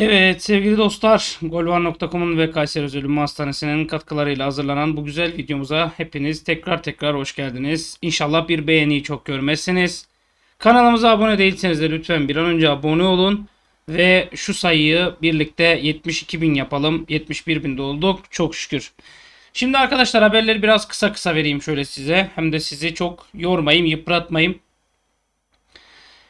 Evet sevgili dostlar Golvan.com'un ve Kayseri Özel Ünlü Hastanesi'nin katkılarıyla hazırlanan bu güzel videomuza hepiniz tekrar tekrar hoş geldiniz. İnşallah bir beğeniyi çok görmezsiniz. Kanalımıza abone değilseniz de lütfen bir an önce abone olun. Ve şu sayıyı birlikte 72.000 yapalım. 71.000'de olduk çok şükür. Şimdi arkadaşlar haberleri biraz kısa kısa vereyim şöyle size. Hem de sizi çok yormayayım yıpratmayayım.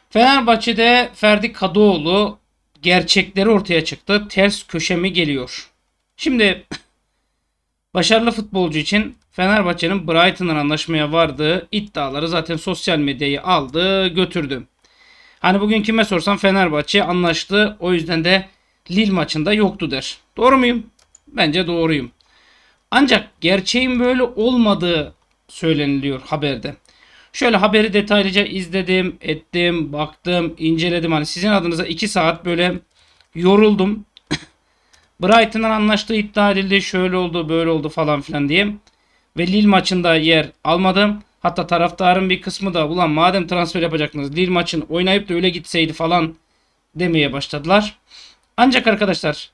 Fenerbahçe'de Ferdi Kadıoğlu gerçekleri ortaya çıktı. Ters köşe mi geliyor? Şimdi başarılı futbolcu için Fenerbahçe'nin Brighton'la anlaşmaya vardığı iddiaları zaten sosyal medyayı aldı götürdü. Hani bugün kime sorsam Fenerbahçe anlaştı o yüzden de Lille maçında yoktu der. Doğru muyum? Bence doğruyum. Ancak gerçeğin böyle olmadığı söyleniliyor haberde. Şöyle haberi detaylıca izledim, ettim, baktım, inceledim. Hani sizin adınıza 2 saat böyle yoruldum. Brighton'ın anlaştığı iddia edildi. Şöyle oldu, böyle oldu falan filan diye. Ve Lille maçında yer almadım. Hatta taraftarın bir kısmı da ulan madem transfer yapacaktınız Lille maçın oynayıp da öyle gitseydi falan demeye başladılar. Ancak arkadaşlar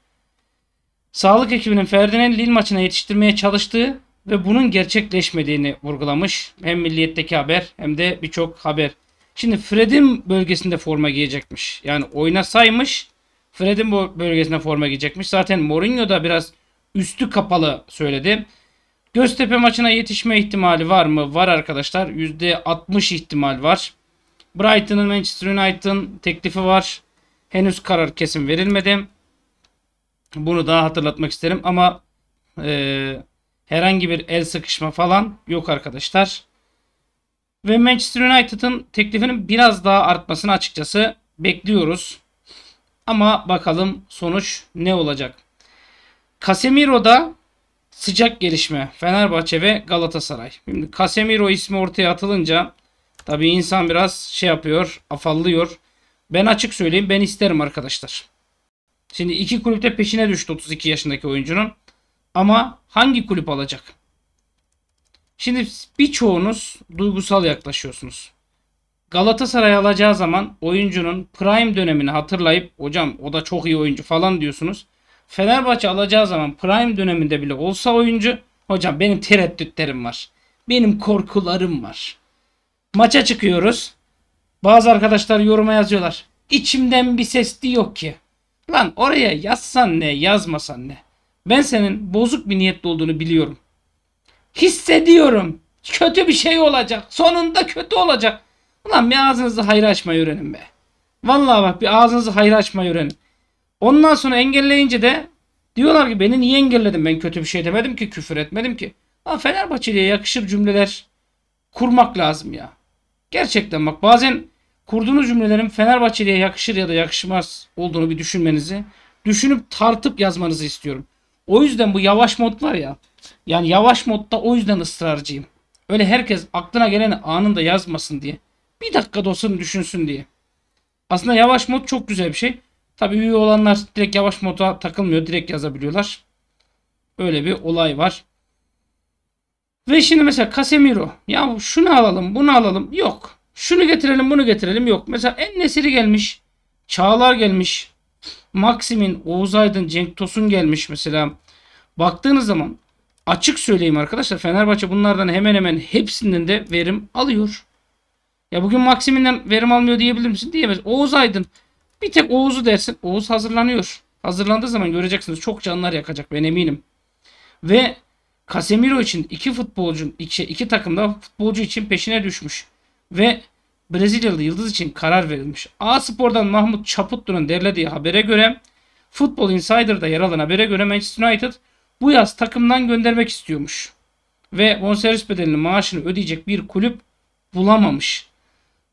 sağlık ekibinin Ferdinand Lille maçına yetiştirmeye çalıştığı ve bunun gerçekleşmediğini vurgulamış. Hem Milliyet'teki haber hem de birçok haber. Şimdi Fred'in bölgesinde forma giyecekmiş. Yani oynasaymış Fred'in bölgesinde forma giyecekmiş. Zaten Mourinho da biraz üstü kapalı söyledi. Göztepe maçına yetişme ihtimali var mı? Var arkadaşlar. %60 ihtimal var. Brighton'ın Manchester United'ın teklifi var. Henüz karar kesin verilmedi. Bunu daha hatırlatmak isterim ama eee Herhangi bir el sıkışma falan yok arkadaşlar. Ve Manchester United'ın teklifinin biraz daha artmasını açıkçası bekliyoruz. Ama bakalım sonuç ne olacak. Casemiro'da sıcak gelişme Fenerbahçe ve Galatasaray. Şimdi Casemiro ismi ortaya atılınca tabii insan biraz şey yapıyor, afallıyor. Ben açık söyleyeyim ben isterim arkadaşlar. Şimdi iki kulüpte peşine düştü 32 yaşındaki oyuncunun. Ama hangi kulüp alacak? Şimdi birçoğunuz duygusal yaklaşıyorsunuz. Galatasaray alacağı zaman oyuncunun prime dönemini hatırlayıp hocam o da çok iyi oyuncu falan diyorsunuz. Fenerbahçe alacağı zaman prime döneminde bile olsa oyuncu hocam benim tereddütlerim var. Benim korkularım var. Maça çıkıyoruz. Bazı arkadaşlar yoruma yazıyorlar. İçimden bir ses diyor ki. Lan oraya yazsan ne yazmasan ne. Ben senin bozuk bir niyetli olduğunu biliyorum. Hissediyorum. Kötü bir şey olacak. Sonunda kötü olacak. Ulan bir ağzınızı hayra açmayı öğrenin be. Vallahi bak bir ağzınızı hayra açmayı öğrenin. Ondan sonra engelleyince de diyorlar ki beni niye engelledin? Ben kötü bir şey demedim ki, küfür etmedim ki. Lan Fenerbahçeli'ye yakışır cümleler kurmak lazım ya. Gerçekten bak bazen kurduğunuz cümlelerin Fenerbahçeli'ye yakışır ya da yakışmaz olduğunu bir düşünmenizi, düşünüp tartıp yazmanızı istiyorum. O yüzden bu yavaş mod var ya. Yani yavaş modda o yüzden ısrarcıyım. Öyle herkes aklına geleni anında yazmasın diye. Bir dakika olsun düşünsün diye. Aslında yavaş mod çok güzel bir şey. Tabii üye olanlar direkt yavaş moda takılmıyor. Direkt yazabiliyorlar. Öyle bir olay var. Ve şimdi mesela Casemiro. Ya şunu alalım bunu alalım. Yok. Şunu getirelim bunu getirelim. Yok. Mesela en nesiri gelmiş. Çağlar gelmiş. Maxim'in Oğuz Aydın, Cenk Tosun gelmiş mesela. Baktığınız zaman açık söyleyeyim arkadaşlar Fenerbahçe bunlardan hemen hemen hepsinden de verim alıyor. Ya bugün Maxim'inden verim almıyor diyebilir misin? Diyemez. Oğuz Aydın. Bir tek Oğuz'u dersin. Oğuz hazırlanıyor. Hazırlandığı zaman göreceksiniz çok canlar yakacak ben eminim. Ve Casemiro için iki futbolcun iki, iki takımda futbolcu için peşine düşmüş. Ve Brezilyalı yıldız için karar verilmiş. A Spor'dan Mahmut Çaputlu'nun derlediği habere göre Football Insider'da yer alan habere göre Manchester United bu yaz takımdan göndermek istiyormuş. Ve bonservis bedelini maaşını ödeyecek bir kulüp bulamamış.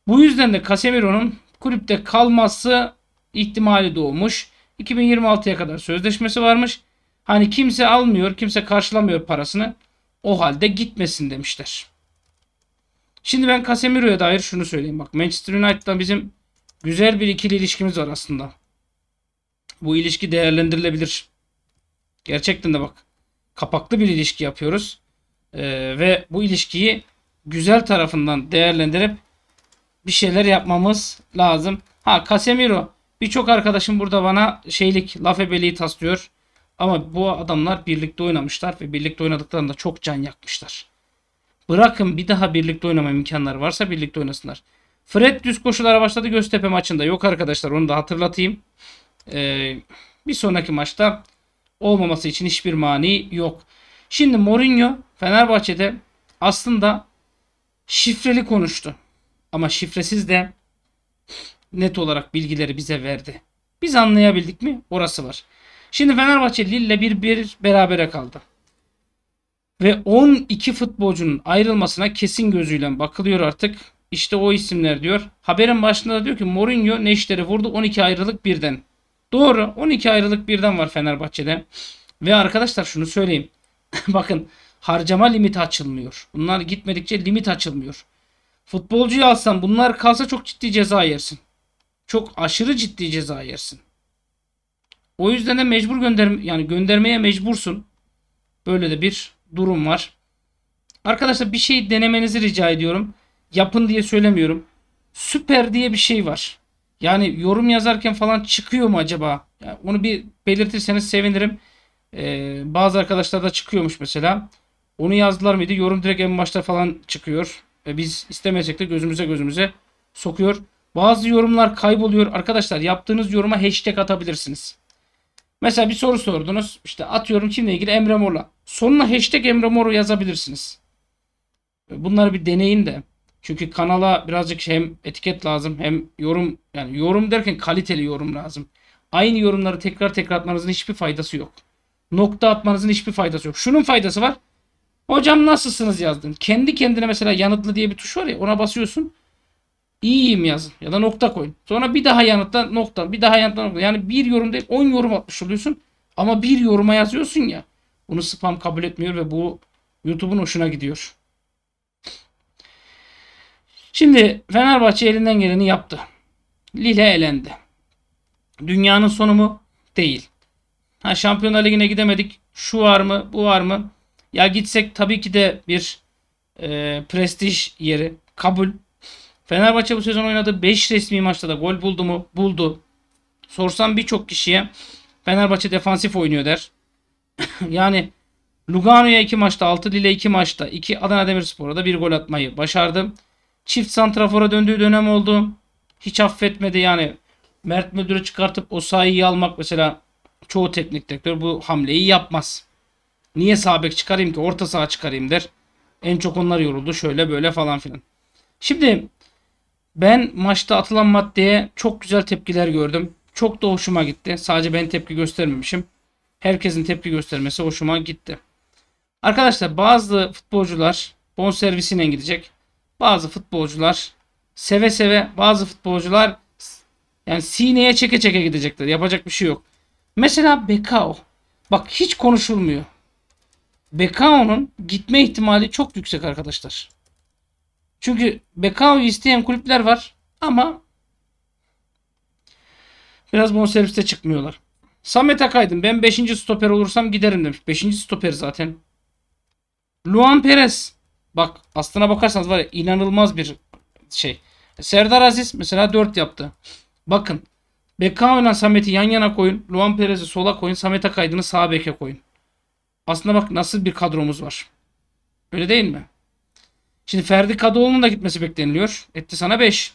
Bu yüzden de Casemiro'nun kulüpte kalması ihtimali doğmuş. 2026'ya kadar sözleşmesi varmış. Hani kimse almıyor, kimse karşılamıyor parasını. O halde gitmesin demişler. Şimdi ben Casemiro'ya dair şunu söyleyeyim. Bak Manchester United'la bizim güzel bir ikili ilişkimiz var aslında. Bu ilişki değerlendirilebilir. Gerçekten de bak kapaklı bir ilişki yapıyoruz. Ee, ve bu ilişkiyi güzel tarafından değerlendirip bir şeyler yapmamız lazım. Ha Casemiro birçok arkadaşım burada bana şeylik laf ebeliği taslıyor. Ama bu adamlar birlikte oynamışlar ve birlikte oynadıklarında çok can yakmışlar. Bırakın bir daha birlikte oynama imkanları varsa birlikte oynasınlar. Fred düz koşulara başladı Göztepe maçında. Yok arkadaşlar onu da hatırlatayım. Ee, bir sonraki maçta olmaması için hiçbir mani yok. Şimdi Mourinho Fenerbahçe'de aslında şifreli konuştu. Ama şifresiz de net olarak bilgileri bize verdi. Biz anlayabildik mi? Orası var. Şimdi Fenerbahçe Lille 1-1 berabere kaldı. Ve 12 futbolcunun ayrılmasına kesin gözüyle bakılıyor artık. İşte o isimler diyor. Haberin başında da diyor ki Mourinho ne işleri vurdu 12 ayrılık birden. Doğru 12 ayrılık birden var Fenerbahçe'de. Ve arkadaşlar şunu söyleyeyim. Bakın harcama limiti açılmıyor. Bunlar gitmedikçe limit açılmıyor. Futbolcuyu alsan bunlar kalsa çok ciddi ceza yersin. Çok aşırı ciddi ceza yersin. O yüzden de mecbur gönder yani göndermeye mecbursun. Böyle de bir durum var. Arkadaşlar bir şey denemenizi rica ediyorum. Yapın diye söylemiyorum. Süper diye bir şey var. Yani yorum yazarken falan çıkıyor mu acaba? Yani onu bir belirtirseniz sevinirim. Ee, bazı arkadaşlar da çıkıyormuş mesela. Onu yazdılar mıydı? Yorum direkt en başta falan çıkıyor. Ve biz istemesek de gözümüze gözümüze sokuyor. Bazı yorumlar kayboluyor. Arkadaşlar yaptığınız yoruma hashtag atabilirsiniz. Mesela bir soru sordunuz. İşte atıyorum kimle ilgili Emre Mor'la. Sonuna hashtag Emre Mor'u yazabilirsiniz. Bunları bir deneyin de. Çünkü kanala birazcık hem etiket lazım hem yorum yani yorum derken kaliteli yorum lazım. Aynı yorumları tekrar tekrar atmanızın hiçbir faydası yok. Nokta atmanızın hiçbir faydası yok. Şunun faydası var. Hocam nasılsınız yazdın. Kendi kendine mesela yanıtlı diye bir tuş var ya ona basıyorsun. İyiyim yazın ya da nokta koyun. Sonra bir daha yanıtla nokta, bir daha yanıtla nokta. Yani bir yorum değil 10 yorum atmış oluyorsun ama bir yoruma yazıyorsun ya. Bunu spam kabul etmiyor ve bu YouTube'un hoşuna gidiyor. Şimdi Fenerbahçe elinden geleni yaptı. Lille elendi. Dünyanın sonu mu? Değil. Ha Şampiyonlar Ligi'ne gidemedik. Şu var mı? Bu var mı? Ya gitsek tabii ki de bir e, prestij yeri. Kabul. Fenerbahçe bu sezon oynadığı 5 resmi maçta da gol buldu mu? Buldu. Sorsam birçok kişiye Fenerbahçe defansif oynuyor der. yani Lugano'ya 2 maçta, 6 Lille 2 maçta, 2 Adana Demirspor'a da 1 gol atmayı başardı. Çift santrafora döndüğü dönem oldu. Hiç affetmedi yani. Mert Müdür'ü çıkartıp o sayıyı almak mesela çoğu teknik direktör bu hamleyi yapmaz. Niye sabek çıkarayım ki orta saha çıkarayım der. En çok onlar yoruldu şöyle böyle falan filan. Şimdi ben maçta atılan maddeye çok güzel tepkiler gördüm. Çok da hoşuma gitti. Sadece ben tepki göstermemişim. Herkesin tepki göstermesi hoşuma gitti. Arkadaşlar bazı futbolcular bonservisine gidecek. Bazı futbolcular seve seve bazı futbolcular yani sineye çeke çeke gidecekler. Yapacak bir şey yok. Mesela Bekao. Bak hiç konuşulmuyor. Bekao'nun gitme ihtimali çok yüksek arkadaşlar. Çünkü Bekao'yu isteyen kulüpler var ama biraz bonserviste çıkmıyorlar. Samet Akaydın ben 5. stoper olursam giderim demiş. 5. stoper zaten. Luan Perez. Bak aslına bakarsanız var ya inanılmaz bir şey. Serdar Aziz mesela 4 yaptı. Bakın. Beckham ile Samet'i yan yana koyun. Luan Perez'i sola koyun. Samet Akaydın'ı sağa beke koyun. Aslında bak nasıl bir kadromuz var. Öyle değil mi? Şimdi Ferdi Kadıoğlu'nun da gitmesi bekleniliyor. Etti sana 5.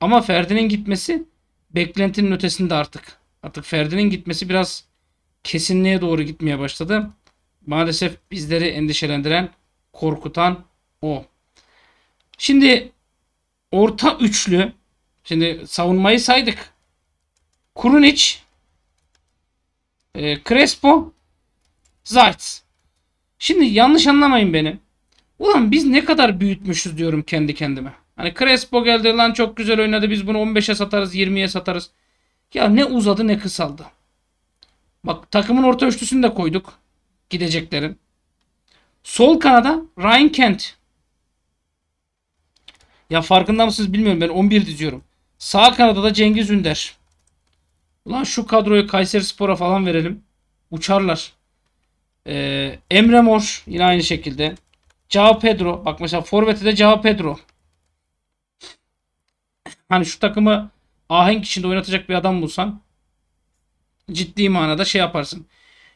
Ama Ferdi'nin gitmesi beklentinin ötesinde artık. Artık Ferdi'nin gitmesi biraz kesinliğe doğru gitmeye başladı. Maalesef bizleri endişelendiren, korkutan o. Şimdi orta üçlü şimdi savunmayı saydık. Kurunic e, Crespo Zayt. Şimdi yanlış anlamayın beni. Ulan biz ne kadar büyütmüşüz diyorum kendi kendime. Hani Crespo geldi lan çok güzel oynadı biz bunu 15'e satarız 20'ye satarız. Ya ne uzadı ne kısaldı. Bak takımın orta üçlüsünü de koyduk. Gideceklerin. Sol kanada Ryan Kent. Ya farkında mısınız bilmiyorum ben 11 diziyorum. Sağ kanada da Cengiz Ünder. Ulan şu kadroyu Kayseri Spor'a falan verelim. Uçarlar. Ee, Emre Mor yine aynı şekilde. Cao Pedro. Bak mesela Forvet'e de Cao Pedro. Hani şu takımı ahenk içinde oynatacak bir adam bulsan ciddi manada şey yaparsın.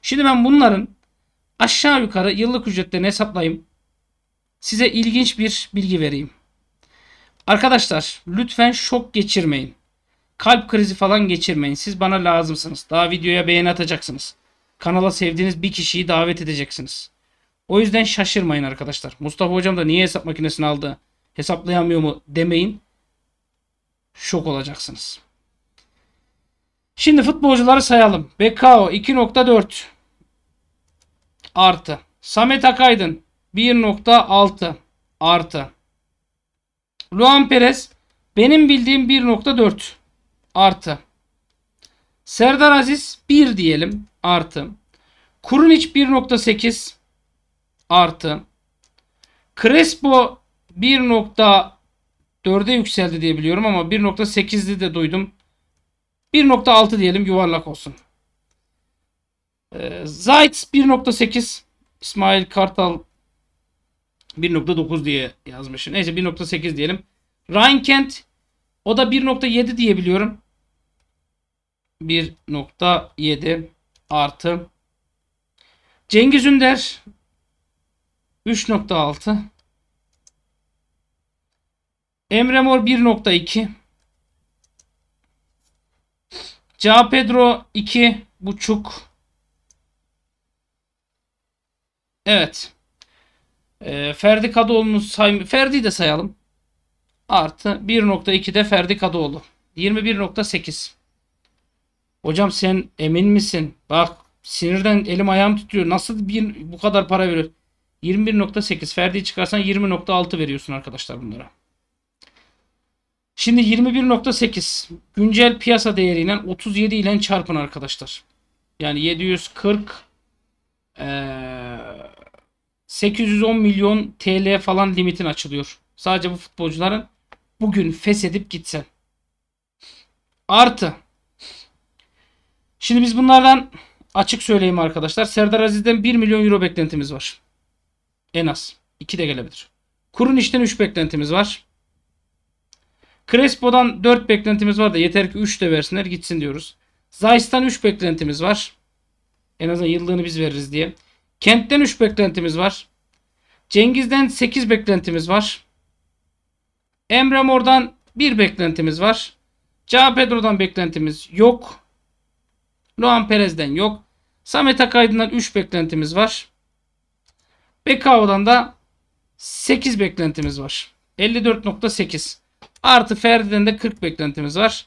Şimdi ben bunların aşağı yukarı yıllık ücretlerini hesaplayayım. Size ilginç bir bilgi vereyim. Arkadaşlar lütfen şok geçirmeyin. Kalp krizi falan geçirmeyin. Siz bana lazımsınız. Daha videoya beğeni atacaksınız. Kanala sevdiğiniz bir kişiyi davet edeceksiniz. O yüzden şaşırmayın arkadaşlar. Mustafa hocam da niye hesap makinesini aldı? Hesaplayamıyor mu demeyin. Şok olacaksınız. Şimdi futbolcuları sayalım. Bekao 2.4 artı. Samet Akaydın 1.6 artı. Luan Perez benim bildiğim 1.4 artı. Serdar Aziz 1 diyelim artı. Kurunic 1.8 artı Crespo 1.4'e yükseldi diye biliyorum ama 1.8'li de duydum. 1.6 diyelim yuvarlak olsun. Ee, Zayt 1.8 İsmail Kartal 1.9 diye yazmış. Neyse 1.8 diyelim. Ryan Kent o da 1.7 diye biliyorum. 1.7 artı Cengiz Ünder 3.6 Emre Mor 1.2 Ca Pedro 2.5 Evet. Ee, Ferdi Kadıoğlu'nu say Ferdi'yi de sayalım. Artı 1.2 de Ferdi Kadıoğlu. 21.8 Hocam sen emin misin? Bak sinirden elim ayağım tutuyor. Nasıl bir bu kadar para veriyor? 21.8 Ferdi'yi çıkarsan 20.6 veriyorsun arkadaşlar bunlara. Şimdi 21.8 güncel piyasa değeriyle 37 ile çarpın arkadaşlar. Yani 740 810 milyon TL falan limitin açılıyor. Sadece bu futbolcuların bugün feshedip gitsen. Artı. Şimdi biz bunlardan açık söyleyeyim arkadaşlar. Serdar Aziz'den 1 milyon euro beklentimiz var. En az. 2 de gelebilir. Kurun işten 3 beklentimiz var. Crespo'dan 4 beklentimiz var da yeter ki 3 de versinler gitsin diyoruz. Zayis'tan 3 beklentimiz var. En azından yıllığını biz veririz diye. Kent'ten 3 beklentimiz var. Cengiz'den 8 beklentimiz var. Emre Mor'dan 1 beklentimiz var. Ca Pedro'dan beklentimiz yok. Luan Perez'den yok. Samet Akaydın'dan 3 beklentimiz var. Bekao'dan da 8 beklentimiz var. 54.8 artı Ferdi'den de 40 beklentimiz var.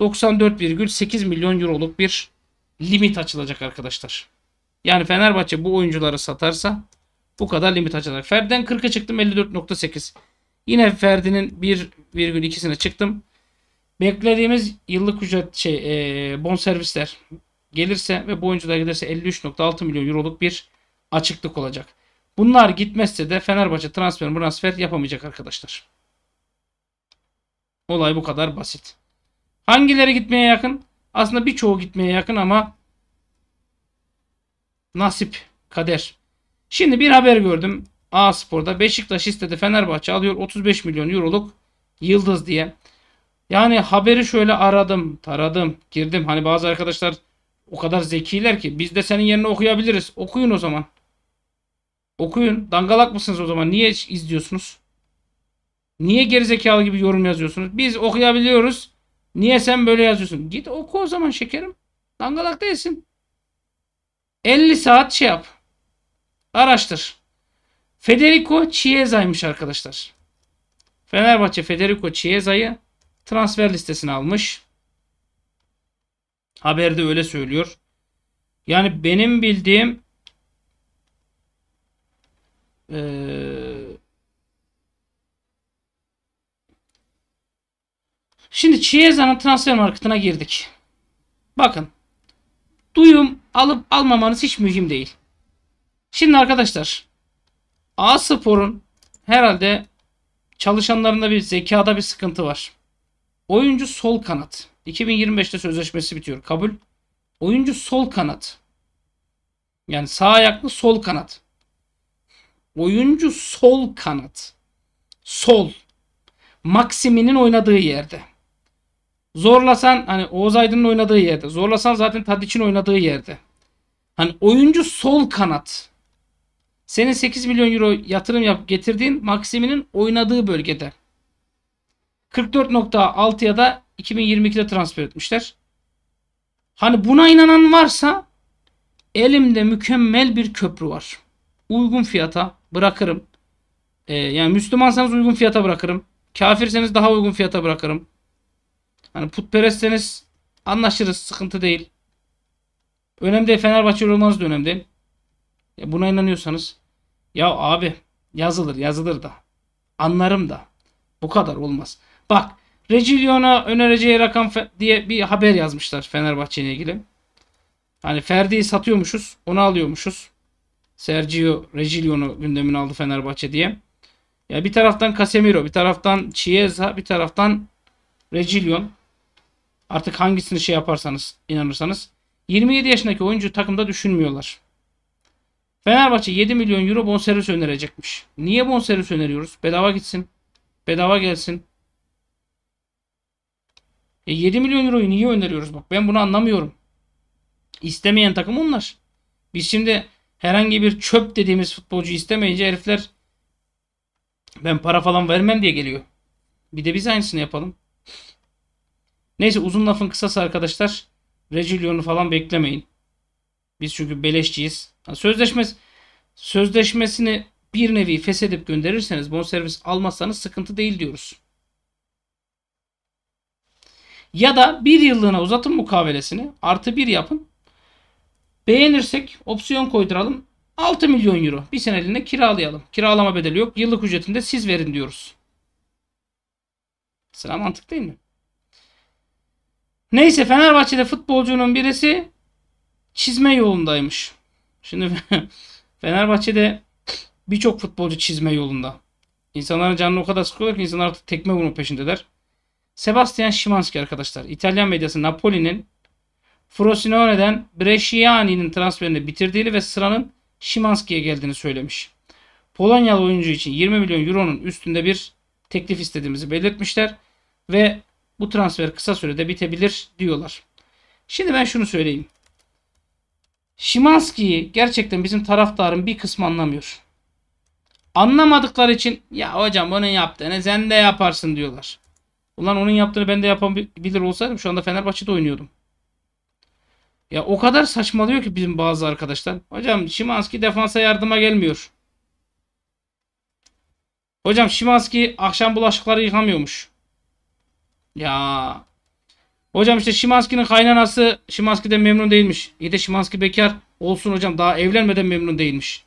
94,8 milyon euroluk bir limit açılacak arkadaşlar. Yani Fenerbahçe bu oyuncuları satarsa bu kadar limit açılacak. Ferdi'den 40'a çıktım 54.8. Yine Ferdi'nin 1,2'sine çıktım. Beklediğimiz yıllık ücret şey e, bon servisler gelirse ve bu oyuncular giderse 53.6 milyon euroluk bir açıklık olacak. Bunlar gitmezse de Fenerbahçe transfer transfer yapamayacak arkadaşlar. Olay bu kadar basit. Hangileri gitmeye yakın? Aslında birçoğu gitmeye yakın ama nasip, kader. Şimdi bir haber gördüm. A Spor'da Beşiktaş istedi Fenerbahçe alıyor 35 milyon euroluk yıldız diye. Yani haberi şöyle aradım, taradım, girdim. Hani bazı arkadaşlar o kadar zekiler ki biz de senin yerine okuyabiliriz. Okuyun o zaman. Okuyun. Dangalak mısınız o zaman? Niye izliyorsunuz? Niye gerizekalı gibi yorum yazıyorsunuz? Biz okuyabiliyoruz. Niye sen böyle yazıyorsun? Git oku o zaman şekerim. Dangalak değilsin. 50 saat şey yap. Araştır. Federico Chiesa'ymış arkadaşlar. Fenerbahçe Federico Chiesa'yı transfer listesine almış. Haberde öyle söylüyor. Yani benim bildiğim ee, şimdi Chiesa'nın transfer marketine girdik. Bakın. Duyum alıp almamanız hiç mühim değil. Şimdi arkadaşlar A Spor'un herhalde çalışanlarında bir zekada bir sıkıntı var. Oyuncu sol kanat. 2025'te sözleşmesi bitiyor. Kabul. Oyuncu sol kanat. Yani sağ ayaklı sol kanat. Oyuncu sol kanat. Sol. Maksimi'nin oynadığı yerde. Zorlasan hani Oğuz Aydın'ın oynadığı yerde. Zorlasan zaten Tadiç'in oynadığı yerde. Hani oyuncu sol kanat. Senin 8 milyon euro yatırım yap getirdiğin Maksimi'nin oynadığı bölgede. 44.6'ya da 2022'de transfer etmişler. Hani buna inanan varsa elimde mükemmel bir köprü var uygun fiyata bırakırım. Ee, yani Müslümansanız uygun fiyata bırakırım. Kafirseniz daha uygun fiyata bırakırım. Hani putperestseniz anlaşırız. Sıkıntı değil. Önemli değil. Fenerbahçe olmanız da önemli. Ya buna inanıyorsanız. Ya abi yazılır yazılır da. Anlarım da. Bu kadar olmaz. Bak Regilion'a önereceği rakam diye bir haber yazmışlar Fenerbahçe ile ilgili. Hani Ferdi'yi satıyormuşuz. Onu alıyormuşuz. Sergio Regilion'u gündemine aldı Fenerbahçe diye. Ya bir taraftan Casemiro, bir taraftan Chiesa, bir taraftan Regilion. Artık hangisini şey yaparsanız, inanırsanız. 27 yaşındaki oyuncu takımda düşünmüyorlar. Fenerbahçe 7 milyon euro bonservis önerecekmiş. Niye bonservis öneriyoruz? Bedava gitsin. Bedava gelsin. E 7 milyon euroyu niye öneriyoruz? Bak ben bunu anlamıyorum. İstemeyen takım onlar. Biz şimdi herhangi bir çöp dediğimiz futbolcu istemeyince herifler ben para falan vermem diye geliyor. Bir de biz aynısını yapalım. Neyse uzun lafın kısası arkadaşlar. Regilion'u falan beklemeyin. Biz çünkü beleşçiyiz. Sözleşmesi, sözleşmesini bir nevi feshedip gönderirseniz bonservis almazsanız sıkıntı değil diyoruz. Ya da bir yıllığına uzatın mukavelesini artı bir yapın. Beğenirsek opsiyon koyduralım. 6 milyon euro bir seneliğine kiralayalım. Kiralama bedeli yok. Yıllık ücretinde siz verin diyoruz. Sıra mantık değil mi? Neyse Fenerbahçe'de futbolcunun birisi çizme yolundaymış. Şimdi Fenerbahçe'de birçok futbolcu çizme yolunda. İnsanların canını o kadar sıkıyorlar ki insanlar artık tekme vurma peşindeler. Sebastian Szymanski arkadaşlar İtalyan medyası Napoli'nin Frosinone'den Bresciani'nin transferini bitirdiğini ve sıranın Şimanski'ye geldiğini söylemiş. Polonyalı oyuncu için 20 milyon euronun üstünde bir teklif istediğimizi belirtmişler ve bu transfer kısa sürede bitebilir diyorlar. Şimdi ben şunu söyleyeyim. Şimanski'yi gerçekten bizim taraftarın bir kısmı anlamıyor. Anlamadıkları için ya hocam onun yaptığını sen de yaparsın diyorlar. Ulan onun yaptığını ben de yapabilir olsaydım şu anda Fenerbahçe'de oynuyordum. Ya o kadar saçmalıyor ki bizim bazı arkadaşlar. Hocam Şimanski defansa yardıma gelmiyor. Hocam Şimanski akşam bulaşıkları yıkamıyormuş. Ya. Hocam işte Şimanski'nin kaynanası Şimanski'den memnun değilmiş. İyi de Şimanski bekar. Olsun hocam daha evlenmeden memnun değilmiş.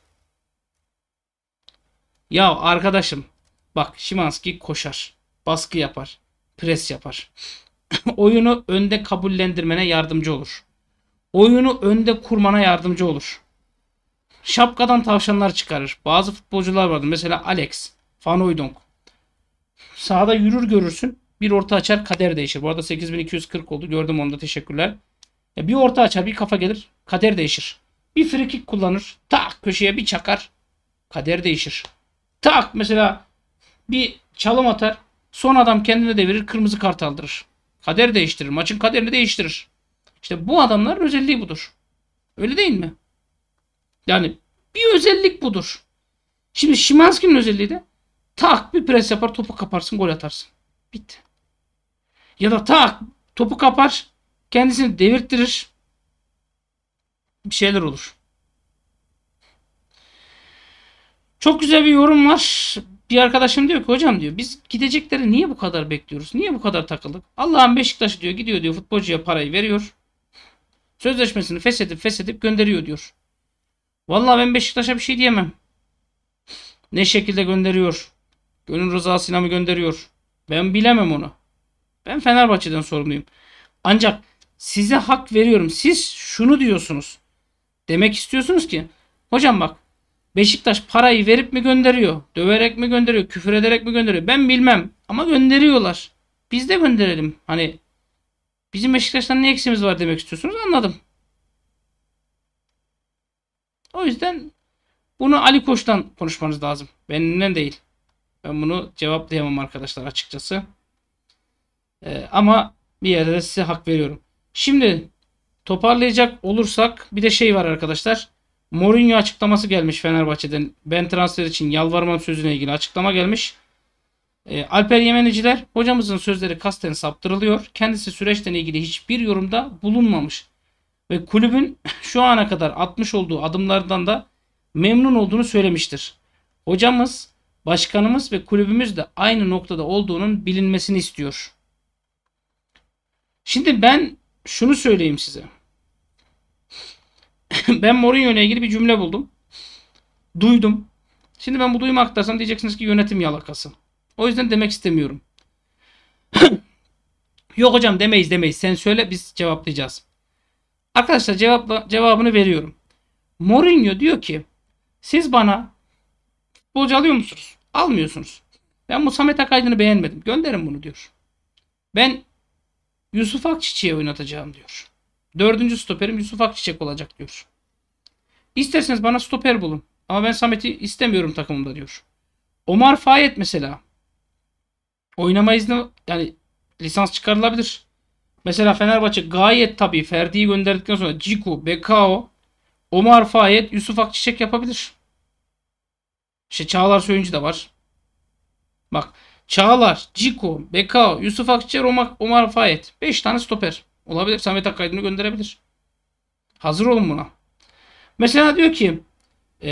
Ya arkadaşım bak Şimanski koşar. Baskı yapar. Pres yapar. Oyunu önde kabullendirmene yardımcı olur oyunu önde kurmana yardımcı olur. Şapkadan tavşanlar çıkarır. Bazı futbolcular vardı. Mesela Alex, Van Oydonk. Sahada yürür görürsün. Bir orta açar kader değişir. Bu arada 8240 oldu. Gördüm onda teşekkürler. Ya bir orta açar bir kafa gelir. Kader değişir. Bir frikik kullanır. Tak köşeye bir çakar. Kader değişir. Tak mesela bir çalım atar. Son adam kendine devirir. Kırmızı kart aldırır. Kader değiştirir. Maçın kaderini değiştirir. İşte bu adamların özelliği budur. Öyle değil mi? Yani bir özellik budur. Şimdi Şimanski'nin özelliği de tak bir pres yapar topu kaparsın gol atarsın. Bitti. Ya da tak topu kapar kendisini devirttirir bir şeyler olur. Çok güzel bir yorum var. Bir arkadaşım diyor ki hocam diyor biz gidecekleri niye bu kadar bekliyoruz? Niye bu kadar takıldık? Allah'ın Beşiktaş'ı diyor gidiyor diyor futbolcuya parayı veriyor. Sözleşmesini feshedip feshedip gönderiyor diyor. Vallahi ben Beşiktaş'a bir şey diyemem. Ne şekilde gönderiyor? Gönül rızasıyla mı gönderiyor? Ben bilemem onu. Ben Fenerbahçe'den sorumluyum. Ancak size hak veriyorum. Siz şunu diyorsunuz. Demek istiyorsunuz ki hocam bak Beşiktaş parayı verip mi gönderiyor? Döverek mi gönderiyor? Küfür ederek mi gönderiyor? Ben bilmem ama gönderiyorlar. Biz de gönderelim. Hani Bizim Beşiktaş'tan ne eksimiz var demek istiyorsunuz anladım. O yüzden bunu Ali Koç'tan konuşmanız lazım. Benimle değil. Ben bunu cevaplayamam arkadaşlar açıkçası. Ee, ama bir yerde de size hak veriyorum. Şimdi toparlayacak olursak bir de şey var arkadaşlar. Mourinho açıklaması gelmiş Fenerbahçe'den. Ben transfer için yalvarmam sözüne ilgili açıklama gelmiş. E, Alper Yemeniciler hocamızın sözleri kasten saptırılıyor. Kendisi süreçten ilgili hiçbir yorumda bulunmamış. Ve kulübün şu ana kadar atmış olduğu adımlardan da memnun olduğunu söylemiştir. Hocamız, başkanımız ve kulübümüz de aynı noktada olduğunun bilinmesini istiyor. Şimdi ben şunu söyleyeyim size. ben Mourinho ile ilgili bir cümle buldum. Duydum. Şimdi ben bu duyumu aktarsam diyeceksiniz ki yönetim yalakası. O yüzden demek istemiyorum. Yok hocam demeyiz demeyiz. Sen söyle biz cevaplayacağız. Arkadaşlar cevapla, cevabını veriyorum. Mourinho diyor ki siz bana futbolcu alıyor musunuz? Almıyorsunuz. Ben bu Samet Akaydın'ı beğenmedim. Gönderin bunu diyor. Ben Yusuf Akçiçek'e oynatacağım diyor. Dördüncü stoperim Yusuf Akçiçek olacak diyor. İsterseniz bana stoper bulun. Ama ben Samet'i istemiyorum takımımda diyor. Omar Fayet mesela oynama izni yani lisans çıkarılabilir. Mesela Fenerbahçe gayet tabii Ferdi'yi gönderdikten sonra Ciku, Bekao, Omar Fayet, Yusuf Akçiçek yapabilir. İşte Çağlar Söyüncü de var. Bak Çağlar, Ciku, Bekao, Yusuf Akçiçek, Omar, Omar Fayet. 5 tane stoper. Olabilir. Samet Akaydın'ı gönderebilir. Hazır olun buna. Mesela diyor ki e,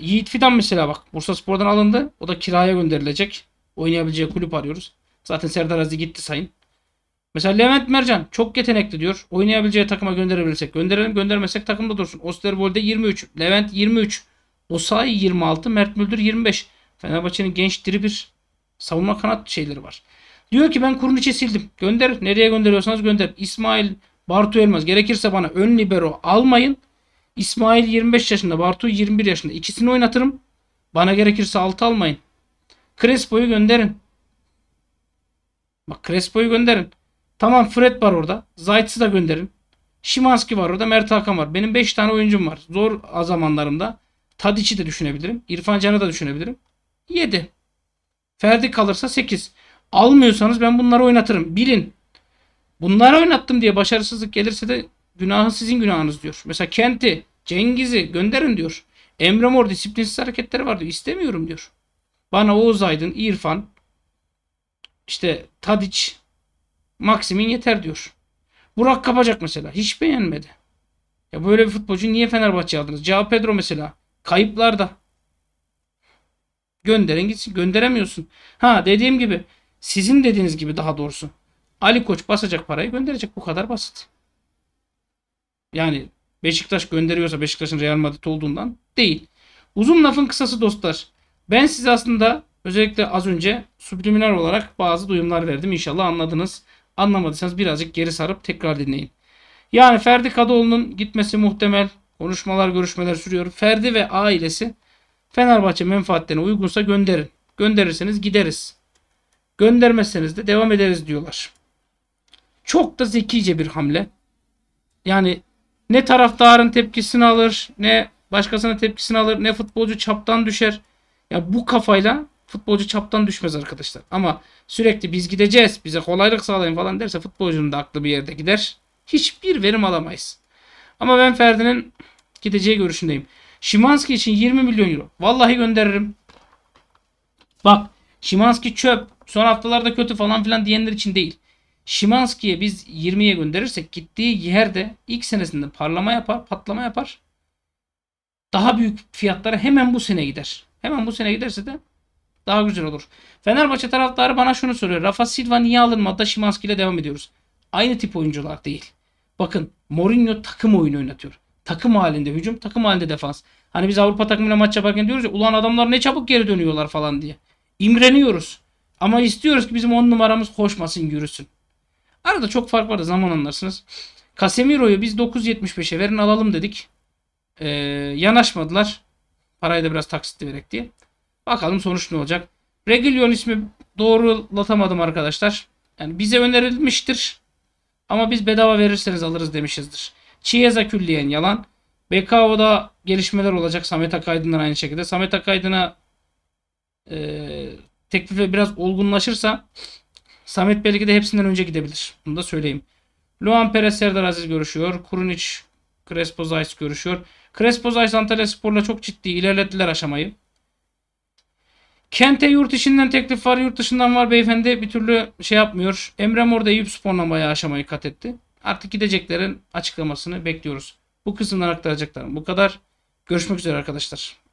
Yiğit Fidan mesela bak Bursa Spor'dan alındı. O da kiraya gönderilecek. Oynayabileceği kulüp arıyoruz. Zaten Serdar Aziz gitti sayın. Mesela Levent Mercan çok yetenekli diyor. Oynayabileceği takıma gönderebilirsek gönderelim. Göndermesek takımda dursun. Osterwold'e 23. Levent 23. Osayi 26. Mert Müldür 25. Fenerbahçe'nin genç diri bir savunma kanat şeyleri var. Diyor ki ben Kurniç'i sildim. Gönder. Nereye gönderiyorsanız gönder. İsmail Bartu Elmaz. Gerekirse bana ön libero almayın. İsmail 25 yaşında. Bartu 21 yaşında. İkisini oynatırım. Bana gerekirse 6 almayın. Crespo'yu gönderin. Bak Crespo'yu gönderin. Tamam Fred var orada. Zayt'sı da gönderin. Şimanski var orada. Mert Hakan var. Benim 5 tane oyuncum var. Zor zamanlarımda. Tadic'i de düşünebilirim. İrfan Can'ı da düşünebilirim. 7. Ferdi kalırsa 8. Almıyorsanız ben bunları oynatırım. Bilin. Bunları oynattım diye başarısızlık gelirse de günahı sizin günahınız diyor. Mesela Kent'i, Cengiz'i gönderin diyor. Emre Mor disiplinsiz hareketleri var diyor. İstemiyorum diyor. Bana Oğuz Aydın, İrfan, işte Tadiç, Maksimin yeter diyor. Burak kapacak mesela. Hiç beğenmedi. Ya böyle bir futbolcu niye Fenerbahçe aldınız? Cao Pedro mesela. Kayıplarda. Gönderin gitsin. Gönderemiyorsun. Ha dediğim gibi. Sizin dediğiniz gibi daha doğrusu. Ali Koç basacak parayı gönderecek. Bu kadar basit. Yani Beşiktaş gönderiyorsa Beşiktaş'ın Real Madrid olduğundan değil. Uzun lafın kısası dostlar. Ben size aslında özellikle az önce subliminal olarak bazı duyumlar verdim. İnşallah anladınız. Anlamadıysanız birazcık geri sarıp tekrar dinleyin. Yani Ferdi Kadıoğlu'nun gitmesi muhtemel. Konuşmalar, görüşmeler sürüyor. Ferdi ve ailesi Fenerbahçe menfaatlerine uygunsa gönderin. Gönderirseniz gideriz. Göndermezseniz de devam ederiz diyorlar. Çok da zekice bir hamle. Yani ne taraftarın tepkisini alır, ne başkasının tepkisini alır, ne futbolcu çaptan düşer. Ya bu kafayla futbolcu çaptan düşmez arkadaşlar. Ama sürekli biz gideceğiz bize kolaylık sağlayın falan derse futbolcunun da aklı bir yerde gider. Hiçbir verim alamayız. Ama ben Ferdi'nin gideceği görüşündeyim. Şimanski için 20 milyon euro. Vallahi gönderirim. Bak Şimanski çöp. Son haftalarda kötü falan filan diyenler için değil. Şimanski'ye biz 20'ye gönderirsek gittiği yerde ilk senesinde parlama yapar, patlama yapar. Daha büyük fiyatlara hemen bu sene gider. Hemen bu sene giderse de daha güzel olur. Fenerbahçe taraftarı bana şunu soruyor. Rafa Silva niye alınmadı? Şimanski ile devam ediyoruz. Aynı tip oyuncular değil. Bakın Mourinho takım oyunu oynatıyor. Takım halinde hücum, takım halinde defans. Hani biz Avrupa takımıyla maç yaparken diyoruz ya ulan adamlar ne çabuk geri dönüyorlar falan diye. İmreniyoruz. Ama istiyoruz ki bizim on numaramız koşmasın, yürüsün. Arada çok fark var da zaman anlarsınız. Casemiro'yu biz 9.75'e verin alalım dedik. Ee, yanaşmadılar. Parayı da biraz taksitli vererek diye. Bakalım sonuç ne olacak. Regillion ismi doğrulatamadım arkadaşlar. Yani bize önerilmiştir. Ama biz bedava verirseniz alırız demişizdir. Chiesa külliyen yalan. Bekao'da gelişmeler olacak Samet Akaydın'dan aynı şekilde. Samet Akaydın'a e, teklife biraz olgunlaşırsa Samet belki de hepsinden önce gidebilir. Bunu da söyleyeyim. Luan Perez Serdar Aziz görüşüyor. Kurunic Crespo Zayt görüşüyor. Crespo Zayt Antalya Spor'la çok ciddi ilerlettiler aşamayı. Kente yurt içinden teklif var, yurt dışından var. Beyefendi bir türlü şey yapmıyor. Emre Mor da Eyüp Spor'la bayağı aşamayı kat etti. Artık gideceklerin açıklamasını bekliyoruz. Bu kısımdan aktaracaklarım bu kadar. Görüşmek üzere arkadaşlar.